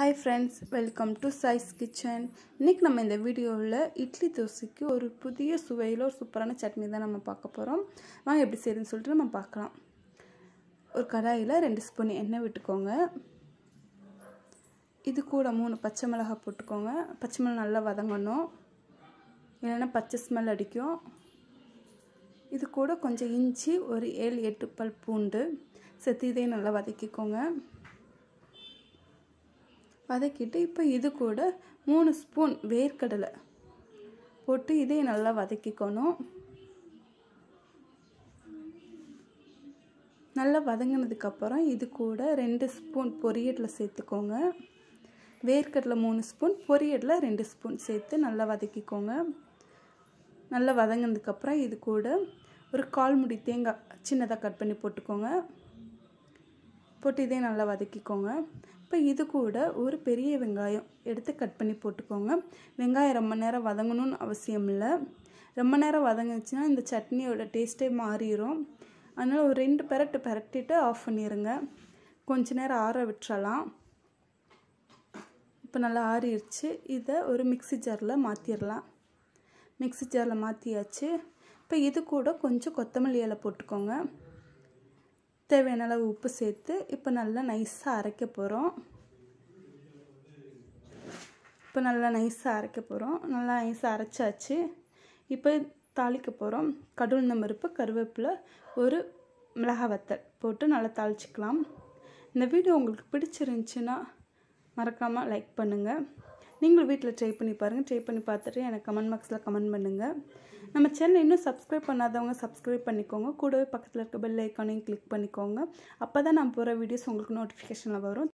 hi friends welcome to Sai's kitchen இன்றைக்கி நம்ம இந்த வீடியோவில் இட்லி தோசைக்கு ஒரு புதிய சுவையில் ஒரு சூப்பரான சட்னி தான் நம்ம பார்க்க போகிறோம் வாங்க எப்படி செய்யுதுன்னு சொல்லிட்டு நம்ம பார்க்கலாம் ஒரு கடாயில் ரெண்டு ஸ்பூன் எண்ணெய் விட்டுக்கோங்க இது கூட மூணு பச்சை மிளகாய் போட்டுக்கோங்க பச்சை மிளகா நல்லா வதங்கணும் இல்லைன்னா பச்சை ஸ்மெல் அடிக்கும் இது கூட கொஞ்சம் இஞ்சி ஒரு ஏழு எட்டு பல் பூண்டு செத்து இதையும் நல்லா வதக்கிக்கோங்க வதக்கிட்டு இப்போ இது கூட மூணு ஸ்பூன் வேர்க்கடலை போட்டு இதை நல்லா வதக்கிக்கணும் நல்லா வதங்கினதுக்கப்புறம் இது கூட ரெண்டு ஸ்பூன் பொரியடில் சேர்த்துக்கோங்க வேர்க்கடலை மூணு ஸ்பூன் பொரியடில் ரெண்டு ஸ்பூன் சேர்த்து நல்லா வதக்கிக்கோங்க நல்லா வதங்கினதுக்கப்புறம் இது கூட ஒரு கால் முடி தேங்காய் சின்னதாக கட் பண்ணி போட்டுக்கோங்க போட்டு இதே நல்லா வதக்கிக்கோங்க இப்போ இது கூட ஒரு பெரிய வெங்காயம் எடுத்து கட் பண்ணி போட்டுக்கோங்க வெங்காயம் ரொம்ப நேரம் வதங்கணும்னு அவசியம் இல்லை ரொம்ப நேரம் வதங்கிச்சுன்னா இந்த சட்னியோட டேஸ்ட்டே மாறிடும் அதனால் ஒரு ரெண்டு பெரட்டு பெரட்டிட்டு ஆஃப் பண்ணிடுங்க கொஞ்ச நேரம் ஆற விட்டுறலாம் இப்போ நல்லா ஆறிடுச்சு இதை ஒரு மிக்சி ஜாரில் மாற்றிடலாம் மிக்சி ஜாரில் மாற்றியாச்சு இப்போ இது கூட கொஞ்சம் கொத்தமல்லி இலை போட்டுக்கோங்க தேவையான அளவு உப்பு சேர்த்து இப்போ நல்லா நைஸாக அரைக்க போகிறோம் இப்போ நல்லா நைஸாக அரைக்க போகிறோம் நல்லா நைஸாக அரைச்சாச்சு இப்போ தாளிக்க போகிறோம் நம்ம பருப்பு கருவேப்பில் ஒரு மிளகா வத்தல் போட்டு நல்லா தாளிச்சிக்கலாம் இந்த வீடியோ உங்களுக்கு பிடிச்சிருந்துச்சுன்னா மறக்காமல் லைக் பண்ணுங்கள் நீங்களும் வீட்டில் ட்ரை பண்ணி பாருங்கள் ட்ரை பண்ணி பார்த்துட்டு எனக்கு கமெண்ட் பாக்ஸில் கமெண்ட் பண்ணுங்கள் நம்ம சேனல் இன்னும் சப்ஸ்கிரைப் பண்ணாதவங்க சப்ஸ்கிரைப் பண்ணிக்கோங்க கூடவே பக்கத்தில் இருக்க பெல் ஐக்கானையும் கிளிக் பண்ணிக்கோங்க அப்போ தான் நான் போகிற வீடியோஸ் உங்களுக்கு நோட்டிஃபிகேஷனில் வரும்